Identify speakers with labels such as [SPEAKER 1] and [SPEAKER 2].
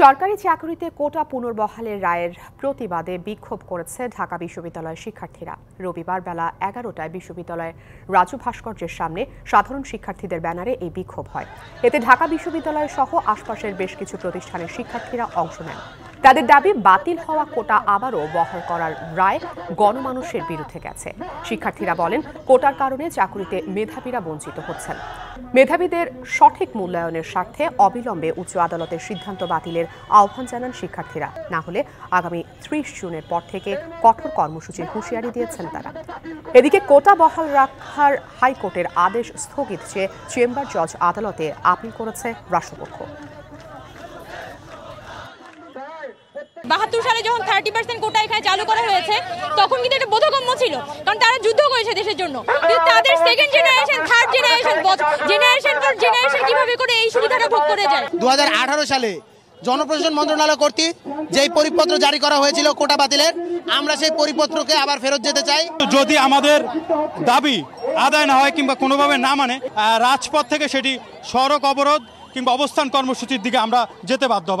[SPEAKER 1] সরকারি চাকরিতে কোটা পুনর্বহালের রায়ের প্রতিবাদে বিক্ষোভ করেছে ঢাকা বিশ্ববিদ্যালয়ের শিক্ষার্থীরা রবিবার বেলা এগারোটায় বিশ্ববিদ্যালয়ের রাজু ভাস্কর্যের সামনে সাধারণ শিক্ষার্থীদের ব্যানারে এই বিক্ষোভ হয় এতে ঢাকা বিশ্ববিদ্যালয় সহ আশপাশের বেশ কিছু প্রতিষ্ঠানের শিক্ষার্থীরা অংশ নেন তাদের দাবি বাতিল হওয়া কোটা আবারও বহাল করার রায় গণমানুষের বিরুদ্ধে গেছে শিক্ষার্থীরা বলেন কোটার কারণে চাকরিতে মেধাবীরা বঞ্চিত হচ্ছেন মেধাবীদের সঠিক মূল্যায়নের স্বার্থে অবিলম্বে উচ্চ আদালতের সিদ্ধান্ত বাতিলের আহ্বান জানান শিক্ষার্থীরা না হলে আগামী ত্রিশ জুনের পর থেকে কঠোর কর্মসূচির হুঁশিয়ারি দিয়েছেন তারা এদিকে কোটা বহাল রাখার হাইকোর্টের আদেশ স্থগিত চেয়ে চেম্বার জজ আদালতে আপিল করেছে রাষ্ট্রপক্ষ
[SPEAKER 2] বাহাত্তর সালে যখন থার্টি পার্সেন্ট কোটা এখানে চালু করা হয়েছে তখন কিন্তু এটা বোধগম্য ছিল কারণ তারা যুদ্ধ করেছে দেশের জন্য কিন্তু তাদের second generation third generation generation পর জেনারেশন কিভাবে করে এই সুবিধাটা ভোগ করে
[SPEAKER 3] যায় দু
[SPEAKER 4] সালে জনপ্রশাসন মন্ত্রণালয় কর্তৃক যেই পরিপত্র জারি করা হয়েছিল কোটা বাতিলের আমরা সেই পরিপত্রকে আবার ফেরত যেতে চাই যদি আমাদের
[SPEAKER 5] দাবি আদায় না হয় কিংবা কোনোভাবে না মানে রাজপথ থেকে সেটি সড়ক অবরোধ কিংবা অবস্থান কর্মসূচির দিকে আমরা যেতে বাধ্য হব